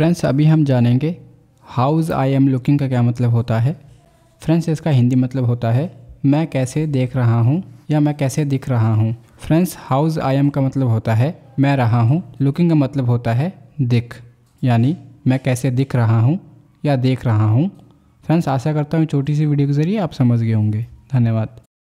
friends अभी हम जानेंगे हाउस आई एम लुकिंग का क्या मतलब होता है फ्रेंड्स इसका हिंदी मतलब होता है मैं कैसे देख रहा हूँ या मैं कैसे दिख रहा हूँ फ्रेंड्स हाउस आई एम का मतलब होता है मैं रहा हूँ लुकिंग का मतलब होता है दिख यानी मैं कैसे दिख रहा हूँ या देख रहा हूँ फ्रेंड्स आशा करता हूँ छोटी सी वीडियो के ज़रिए आप समझ गए होंगे धन्यवाद